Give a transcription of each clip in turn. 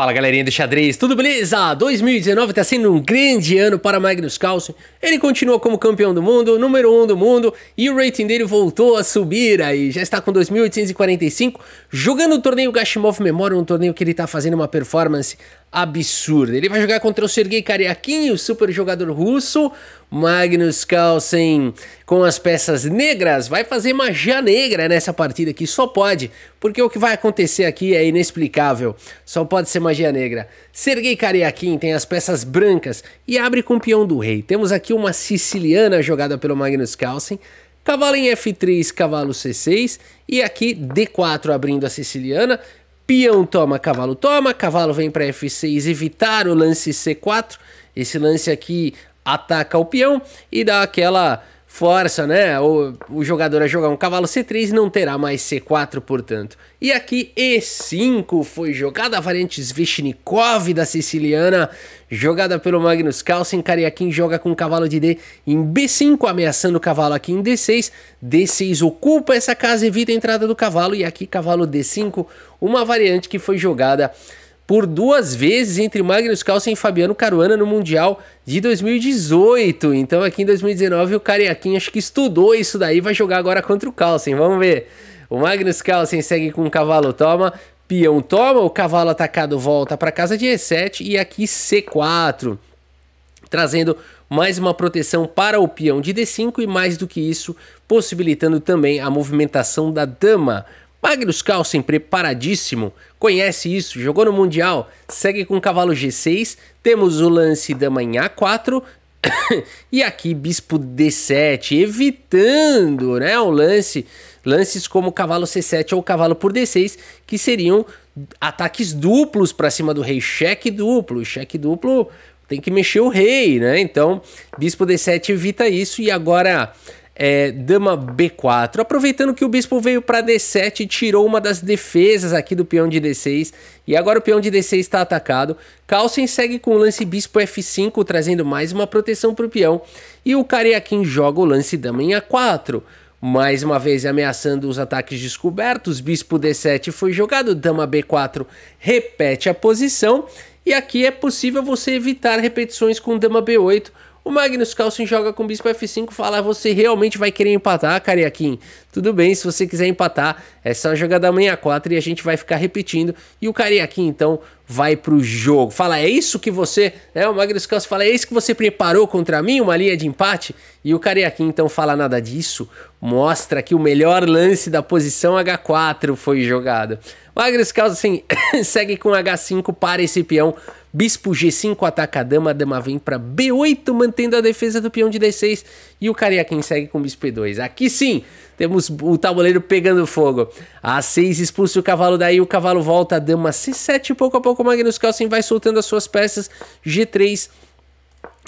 Fala galerinha do xadrez, tudo beleza? 2019 está sendo um grande ano para Magnus Carlsen. Ele continua como campeão do mundo, número 1 um do mundo, e o rating dele voltou a subir aí. Já está com 2.845, jogando o torneio Gashimov Memorial, um torneio que ele está fazendo uma performance absurda. Ele vai jogar contra o Sergei Karyakin, o super jogador russo. Magnus Carlsen, com as peças negras, vai fazer magia negra nessa partida aqui. Só pode, porque o que vai acontecer aqui é inexplicável. Só pode ser magia negra. Sergei Karyakin tem as peças brancas e abre com o peão do rei. Temos aqui uma siciliana jogada pelo Magnus Carlsen. Cavalo em F3, cavalo C6 e aqui D4 abrindo a siciliana. Peão toma, cavalo toma, cavalo vem para F6 evitar o lance C4. Esse lance aqui ataca o peão e dá aquela força né, o, o jogador a jogar um cavalo C3 não terá mais C4, portanto. E aqui E5 foi jogada a variante Svechnikov da siciliana, jogada pelo Magnus Carlsen. Kariakin joga com cavalo de D em B5, ameaçando o cavalo aqui em D6. D6 ocupa essa casa, evita a entrada do cavalo e aqui cavalo D5, uma variante que foi jogada por duas vezes entre Magnus Carlsen e Fabiano Caruana no Mundial de 2018. Então aqui em 2019 o Cariaquinho acho que estudou isso daí, vai jogar agora contra o Carlsen, vamos ver. O Magnus Carlsen segue com o cavalo toma, peão toma, o cavalo atacado volta para casa de E7 e aqui C4, trazendo mais uma proteção para o peão de D5 e mais do que isso, possibilitando também a movimentação da dama Magnus Carlsen, preparadíssimo, conhece isso, jogou no Mundial, segue com cavalo G6, temos o lance dama em A4 e aqui bispo D7, evitando né, o lance, lances como cavalo C7 ou cavalo por D6, que seriam ataques duplos para cima do rei, cheque duplo, cheque duplo tem que mexer o rei, né? Então, bispo D7 evita isso e agora é, dama b4. Aproveitando que o bispo veio para d7 tirou uma das defesas aqui do peão de d6. E agora o peão de d6 está atacado. Carlsen segue com o lance bispo f5, trazendo mais uma proteção para o peão. E o Kariakin joga o lance dama em a4. Mais uma vez ameaçando os ataques descobertos, bispo d7 foi jogado, dama b4 repete a posição. E aqui é possível você evitar repetições com dama b8, o Magnus Carlsen joga com bispo F5 fala, você realmente vai querer empatar, Cariaquim? Tudo bem, se você quiser empatar, é só jogar da manhã 4 e a gente vai ficar repetindo. E o Cariaquim, então, vai pro jogo. Fala, é isso que você... Né? O Magnus Carlsen fala, é isso que você preparou contra mim, uma linha de empate? E o Cariaquim, então, fala nada disso. Mostra que o melhor lance da posição H4 foi jogado. Magnus Carlsen segue com H5 para esse peão Bispo G5 ataca a dama, a dama vem para B8, mantendo a defesa do peão de D6 e o Cariaquim segue com Bispo E2. Aqui sim, temos o tabuleiro pegando fogo. A6 expulsa o cavalo daí, o cavalo volta, a dama C7, pouco a pouco Magnus Carlsen vai soltando as suas peças, G3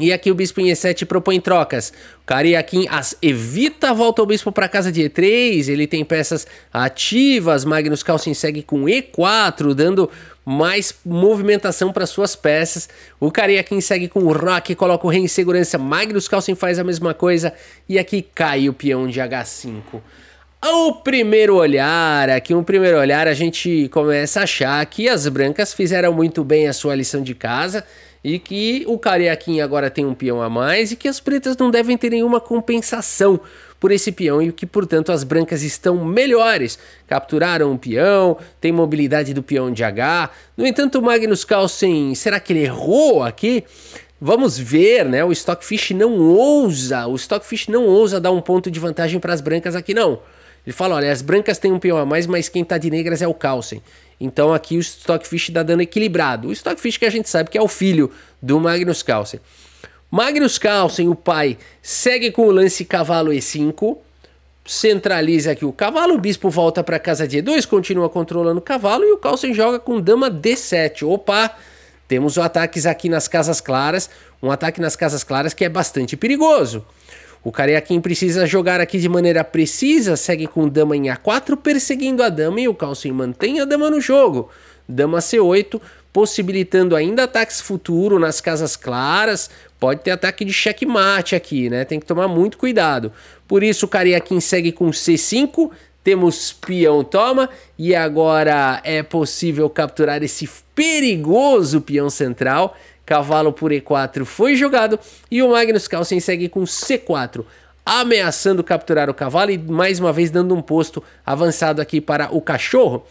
e aqui o bispo em E7 propõe trocas. O Cariaquim as evita, volta o bispo para casa de E3. Ele tem peças ativas. Magnus Carlsen segue com E4, dando mais movimentação para suas peças. O Cariaquim segue com o Rock, coloca o rei em segurança. Magnus Carlsen faz a mesma coisa. E aqui cai o peão de H5. Ao primeiro olhar, aqui um primeiro olhar, a gente começa a achar que as brancas fizeram muito bem a sua lição de casa e que o carequinha agora tem um peão a mais e que as pretas não devem ter nenhuma compensação por esse peão e que, portanto, as brancas estão melhores. Capturaram um peão, tem mobilidade do peão de H. No entanto, Magnus Carlsen, será que ele errou aqui? Vamos ver, né? O Stockfish não ousa, o Stockfish não ousa dar um ponto de vantagem para as brancas aqui não. Ele fala, olha, as brancas têm um peão a mais, mas quem está de negras é o Carlsen. Então aqui o Stockfish está dando equilibrado. O Stockfish que a gente sabe que é o filho do Magnus Carlsen. Magnus Carlsen, o pai, segue com o lance cavalo E5, centraliza aqui o cavalo, o bispo volta para casa de E2, continua controlando o cavalo e o Carlsen joga com dama D7. Opa, temos ataques aqui nas casas claras, um ataque nas casas claras que é bastante perigoso. O Kareakin precisa jogar aqui de maneira precisa, segue com dama em A4, perseguindo a dama e o Carlsen mantém a dama no jogo. Dama C8, possibilitando ainda ataques futuro nas casas claras. Pode ter ataque de checkmate aqui, né? Tem que tomar muito cuidado. Por isso o Kareakin segue com C5, temos peão toma e agora é possível capturar esse perigoso peão central. Cavalo por E4 foi jogado e o Magnus Carlsen segue com C4 ameaçando capturar o cavalo e mais uma vez dando um posto avançado aqui para o cachorro.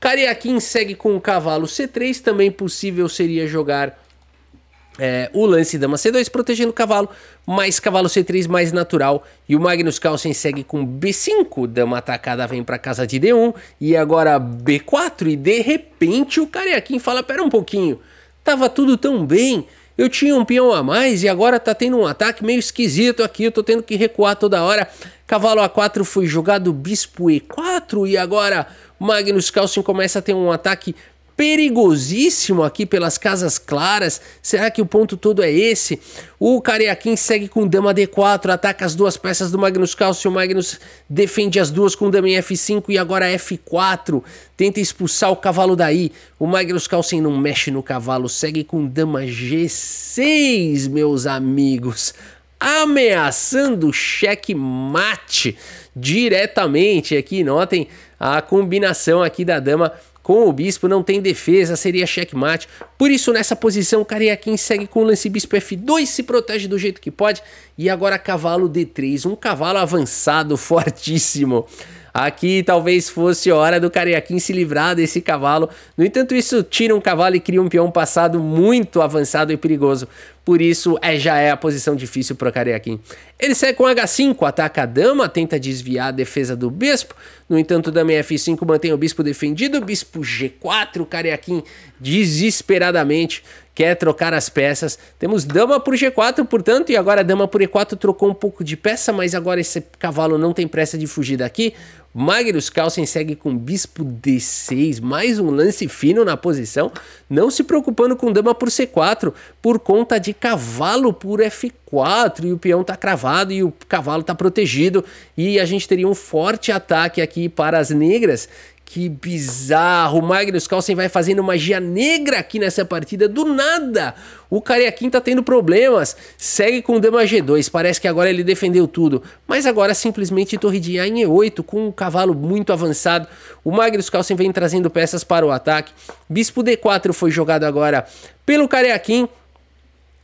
Kariakin segue com o cavalo C3, também possível seria jogar é, o lance dama C2 protegendo o cavalo, mais cavalo C3 mais natural e o Magnus Carlsen segue com B5, dama atacada vem para casa de D1 e agora B4 e de repente o Kariakin fala, pera um pouquinho, Tava tudo tão bem. Eu tinha um peão a mais e agora tá tendo um ataque meio esquisito aqui. Eu tô tendo que recuar toda hora. Cavalo A4 foi jogado, Bispo E4 e agora Magnus Carlsen começa a ter um ataque perigosíssimo aqui pelas casas claras. Será que o ponto todo é esse? O Cariaquim segue com dama D4, ataca as duas peças do Magnus Calcio. O Magnus defende as duas com dama em F5 e agora F4. Tenta expulsar o cavalo daí. O Magnus Carlsen não mexe no cavalo, segue com dama G6, meus amigos. Ameaçando o mate diretamente aqui. Notem a combinação aqui da dama com o bispo não tem defesa, seria checkmate. Por isso, nessa posição, o Cariaquim segue com o lance bispo F2, se protege do jeito que pode. E agora cavalo D3, um cavalo avançado, fortíssimo. Aqui talvez fosse hora do Cariaquim se livrar desse cavalo. No entanto, isso tira um cavalo e cria um peão passado muito avançado e perigoso por isso, é, já é a posição difícil para Kareakin. Ele sai com H5, ataca a dama, tenta desviar a defesa do bispo. No entanto, dama F5 mantém o bispo defendido. Bispo G4, Kareakin desesperadamente quer trocar as peças. Temos dama por G4, portanto, e agora dama por E4 trocou um pouco de peça, mas agora esse cavalo não tem pressa de fugir daqui. Magnus Carlsen segue com bispo D6, mais um lance fino na posição, não se preocupando com dama por C4, por conta de cavalo por F4, e o peão tá cravado e o cavalo tá protegido, e a gente teria um forte ataque aqui para as negras, que bizarro! Magnus Carlsen vai fazendo magia negra aqui nessa partida. Do nada! O Cariaquim tá tendo problemas. Segue com o Dama G2. Parece que agora ele defendeu tudo. Mas agora simplesmente Torre de A em E8 com um cavalo muito avançado. O Magnus Carlsen vem trazendo peças para o ataque. Bispo D4 foi jogado agora pelo Cariaquim.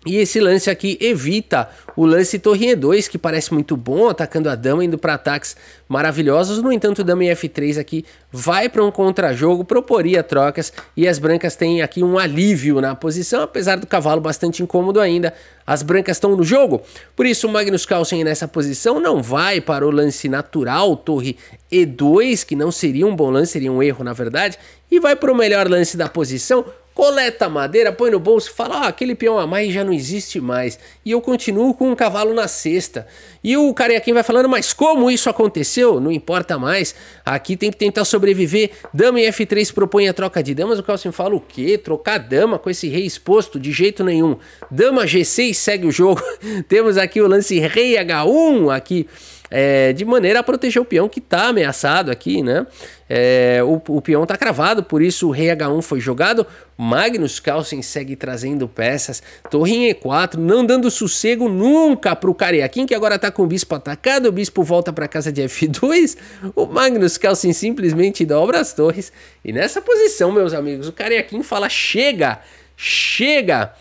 E esse lance aqui evita o lance torre E2, que parece muito bom, atacando a dama, indo para ataques maravilhosos. No entanto, dama e F3 aqui vai para um contra-jogo, proporia trocas, e as brancas têm aqui um alívio na posição, apesar do cavalo bastante incômodo ainda. As brancas estão no jogo, por isso o Magnus Carlsen nessa posição não vai para o lance natural, torre E2, que não seria um bom lance, seria um erro na verdade, e vai para o melhor lance da posição, coleta madeira, põe no bolso e fala: ah, aquele peão a mais já não existe mais. E eu continuo com um cavalo na cesta. E o carequinho vai falando: mas como isso aconteceu? Não importa mais. Aqui tem que tentar sobreviver. Dama em F3 propõe a troca de damas. O me fala: o quê? Trocar dama com esse rei exposto? De jeito nenhum. Dama G6 segue o jogo. Temos aqui o lance rei H1 aqui é, de maneira a proteger o peão que está ameaçado aqui, né? É, o, o, peão está cravado, por isso o rei H1 foi jogado. Magnus Carlsen segue trazendo peças. Torre em E4, não dando sossego nunca para o Cariaquim, que agora está com o bispo atacado. O bispo volta para casa de F2. O Magnus Carlsen simplesmente dobra as torres. E nessa posição, meus amigos, o Cariaquim fala: chega, chega.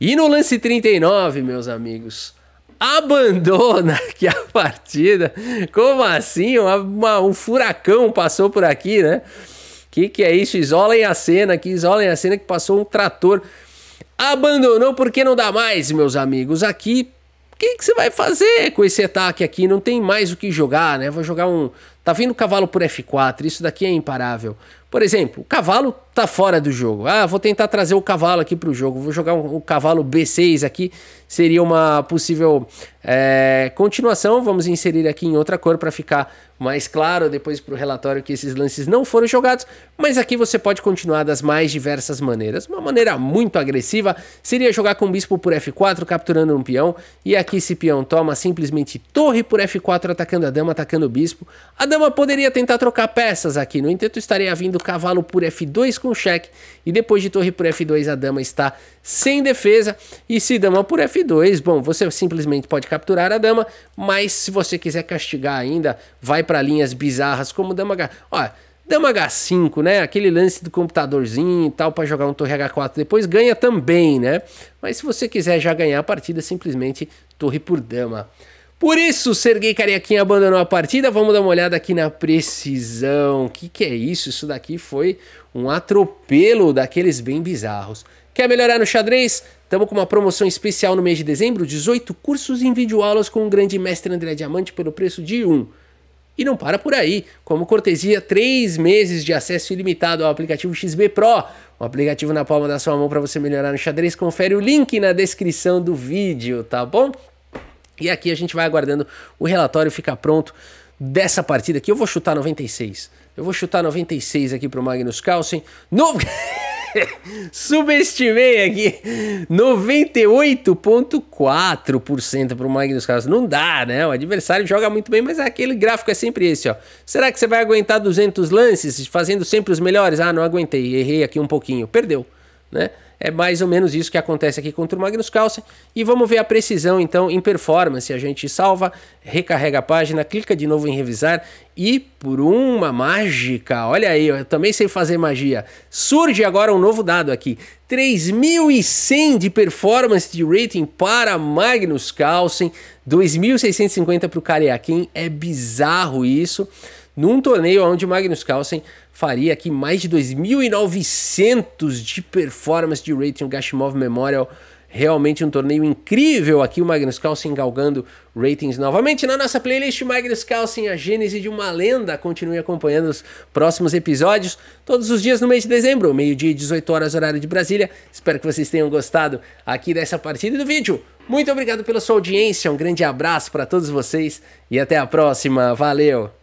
E no lance 39, meus amigos, abandona aqui a partida. Como assim? Uma, uma, um furacão passou por aqui, né? Que que é isso? Isolem a cena aqui, isolem a cena que passou um trator. Abandonou porque não dá mais, meus amigos. Aqui, o que, que você vai fazer com esse ataque aqui? Não tem mais o que jogar, né? Vou jogar um. Tá vindo cavalo por F4, isso daqui é imparável. Por exemplo, o cavalo tá fora do jogo. Ah, vou tentar trazer o cavalo aqui para o jogo. Vou jogar um, um, cavalo B6 aqui. Seria uma possível é, continuação. Vamos inserir aqui em outra cor para ficar mais claro depois para o relatório que esses lances não foram jogados. Mas aqui você pode continuar das mais diversas maneiras. Uma maneira muito agressiva seria jogar com o bispo por F4, capturando um peão. E aqui esse peão toma simplesmente torre por F4, atacando a dama, atacando o bispo. A dama poderia tentar trocar peças aqui. No entanto, estaria vindo do cavalo por F2 com cheque. E depois de torre por F2, a dama está sem defesa. E se dama por F2, bom, você simplesmente pode capturar a dama. Mas se você quiser castigar ainda, vai para linhas bizarras como dama H. Olha, dama H5, né? Aquele lance do computadorzinho e tal para jogar um torre H4 depois ganha também, né? Mas se você quiser já ganhar a partida, simplesmente torre por dama. Por isso, Serguei Cariaquinha abandonou a partida. Vamos dar uma olhada aqui na precisão. O que, que é isso? Isso daqui foi um atropelo daqueles bem bizarros. Quer melhorar no xadrez? Estamos com uma promoção especial no mês de dezembro: 18 cursos em videoaulas com o grande mestre André Diamante pelo preço de 1. Um. E não para por aí. Como cortesia, 3 meses de acesso ilimitado ao aplicativo XB Pro, um aplicativo na palma da sua mão para você melhorar no xadrez. Confere o link na descrição do vídeo, tá bom? E aqui a gente vai aguardando o relatório ficar pronto dessa partida que eu vou chutar 96. Eu vou chutar 96 aqui pro Magnus Carlsen. No... Subestimei aqui 98,4% pro Magnus Carlsen. Não dá, né? O adversário joga muito bem, mas é aquele gráfico é sempre esse, ó. Será que você vai aguentar 200 lances fazendo sempre os melhores? Ah, não aguentei, errei aqui um pouquinho, perdeu, né? É mais ou menos isso que acontece aqui contra o Magnus Carlsen. E vamos ver a precisão então em performance. A gente salva, recarrega a página, clica de novo em revisar e por uma mágica, olha aí, eu também sei fazer magia. Surge agora um novo dado aqui. 3.100 de performance de rating para Magnus Carlsen, 2.650 para o Kareakin, é bizarro isso num torneio onde Magnus Carlsen faria aqui mais de 2.900 de performance de rating o Gashimov Memorial. Realmente um torneio incrível aqui, o Magnus Carlsen galgando ratings novamente na nossa playlist Magnus Carlsen, a gênese de uma lenda. Continue acompanhando os próximos episódios, todos os dias no mês de dezembro, meio-dia e 18 horas, horário de Brasília. Espero que vocês tenham gostado aqui dessa partida do vídeo. Muito obrigado pela sua audiência, um grande abraço para todos vocês e até a próxima. Valeu!